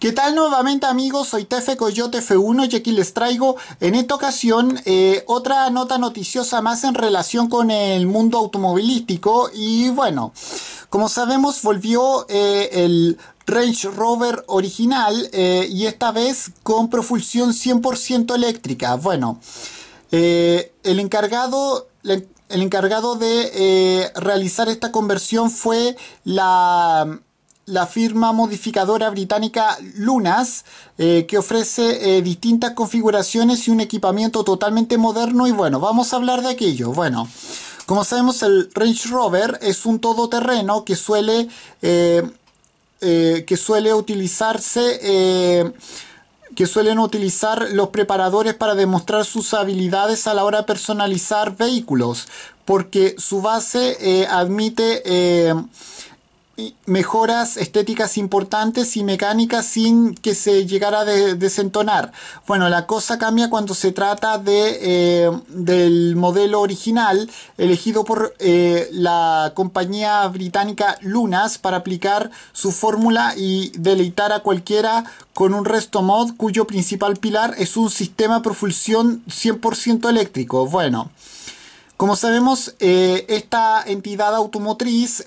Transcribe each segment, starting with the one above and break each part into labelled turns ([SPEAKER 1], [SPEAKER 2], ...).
[SPEAKER 1] ¿Qué tal nuevamente amigos? Soy Tefe Coyote F1 y aquí les traigo en esta ocasión eh, otra nota noticiosa más en relación con el mundo automovilístico y bueno, como sabemos volvió eh, el Range Rover original eh, y esta vez con propulsión 100% eléctrica. Bueno, el encargado... El encargado de realizar esta conversión fue la la firma modificadora británica Lunas, eh, que ofrece eh, distintas configuraciones y un equipamiento totalmente moderno. Y bueno, vamos a hablar de aquello. Bueno, como sabemos, el Range Rover es un todoterreno que suele, eh, que suele utilizarse que suelen utilizar los preparadores para demostrar sus habilidades a la hora de personalizar vehículos, porque su base admite mejoras estéticas importantes y mecánicas sin que se llegara a desentonar. Bueno, la cosa cambia cuando se trata de, eh, del modelo original elegido por eh, la compañía británica Lunas para aplicar su fórmula y deleitar a cualquiera con un resto mod cuyo principal pilar es un sistema de propulsión 100% eléctrico. Bueno. Como sabemos, eh, esta entidad automotriz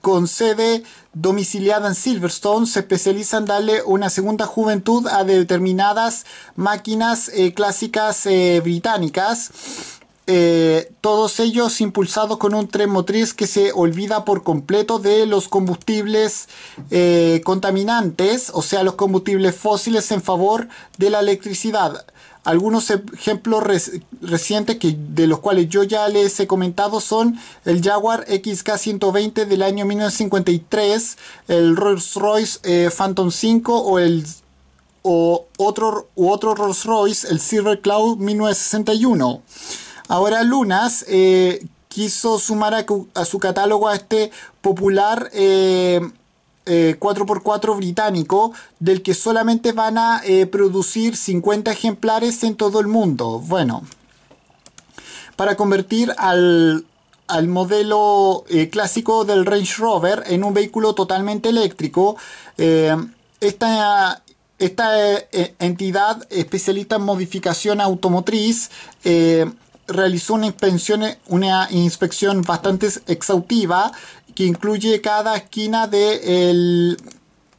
[SPEAKER 1] con sede domiciliada en Silverstone, se especializa en darle una segunda juventud a determinadas máquinas eh, clásicas eh, británicas. Eh, todos ellos impulsados con un tren motriz que se olvida por completo de los combustibles contaminantes, o sea, los combustibles fósiles en favor de la electricidad. Algunos ejemplos recientes que, de los cuales yo ya les he comentado son el Jaguar XK120 del año 1953, el Rolls Royce eh, Phantom 5 o el otro, otro Rolls Royce, el Silver Cloud 1961. Ahora Lunas eh, quiso sumar a, su catálogo a este popular eh, 4x4 eh, británico del que solamente van a eh, producir 50 ejemplares en todo el mundo. Bueno, para convertir al, modelo eh, clásico del Range Rover en un vehículo totalmente eléctrico, esta, esta entidad especialista en modificación automotriz realizó una inspección, una inspección bastante exhaustiva que incluye cada esquina de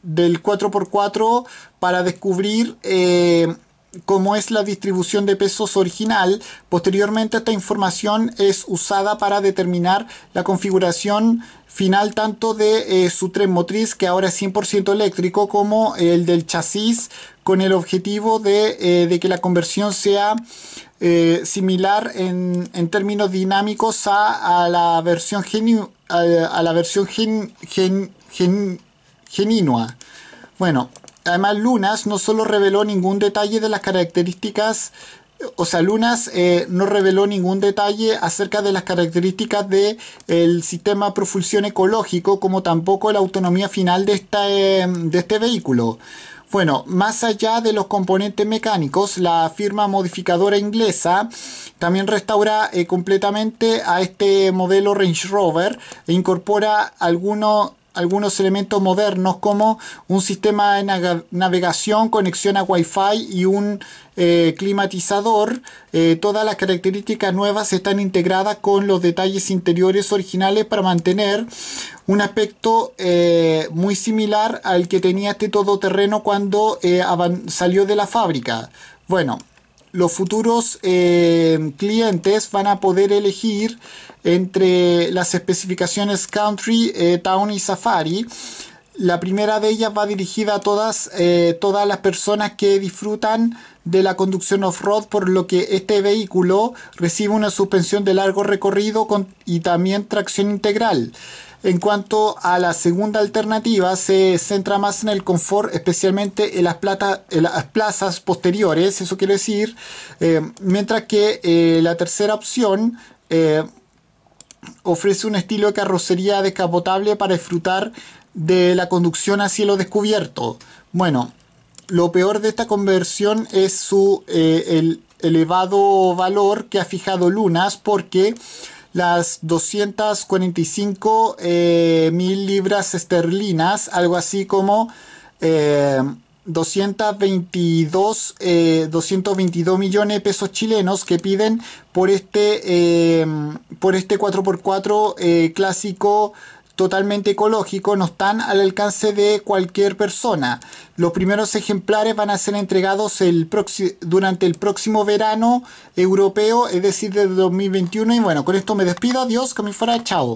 [SPEAKER 1] del 4x4 para descubrir eh, como es la distribución de pesos original. Posteriormente esta información es usada para determinar la configuración final tanto de eh, su tren motriz que ahora es 100% eléctrico como el del chasis con el objetivo de, eh, que la conversión sea eh, similar en, términos dinámicos a, la versión, genu, a, la versión gen, gen, gen, Bueno, Además, Lunas no solo reveló ningún detalle de las características, o sea, Lunas eh, no reveló ningún detalle acerca de las características del sistema propulsión ecológico, como tampoco la autonomía final de, esta, eh, de este vehículo. Bueno, más allá de los componentes mecánicos, la firma modificadora inglesa también restaura eh, completamente a este modelo Range Rover e incorpora algunos algunos elementos modernos como un sistema de navegación, conexión a Wi-Fi y un eh, climatizador. Eh, todas las características nuevas están integradas con los detalles interiores originales para mantener un aspecto eh, muy similar al que tenía este todoterreno cuando salió de la fábrica. Bueno, los futuros eh, clientes van a poder elegir entre las especificaciones Country, eh, Town y Safari. La primera de ellas va dirigida a todas, eh, todas las personas que disfrutan de la conducción off-road, por lo que este vehículo recibe una suspensión de largo recorrido y también tracción integral. En cuanto a la segunda alternativa, se centra más en el confort, especialmente en las, plazas posteriores, eso quiero decir, eh, mientras que eh, la tercera opción eh, ofrece un estilo de carrocería descapotable para disfrutar de la conducción a cielo descubierto. Bueno, lo peor de esta conversión es su el elevado valor que ha fijado Lunas porque las 245 eh, mil libras esterlinas, algo así como 222, eh, 222 eh, millones de pesos chilenos que piden por este, por este 4x4 clásico totalmente ecológico no están al alcance de cualquier persona. Los primeros ejemplares van a ser entregados durante el próximo verano europeo, es decir, de 2021. Y bueno, con esto me despido. Adiós, que me fuera, chao.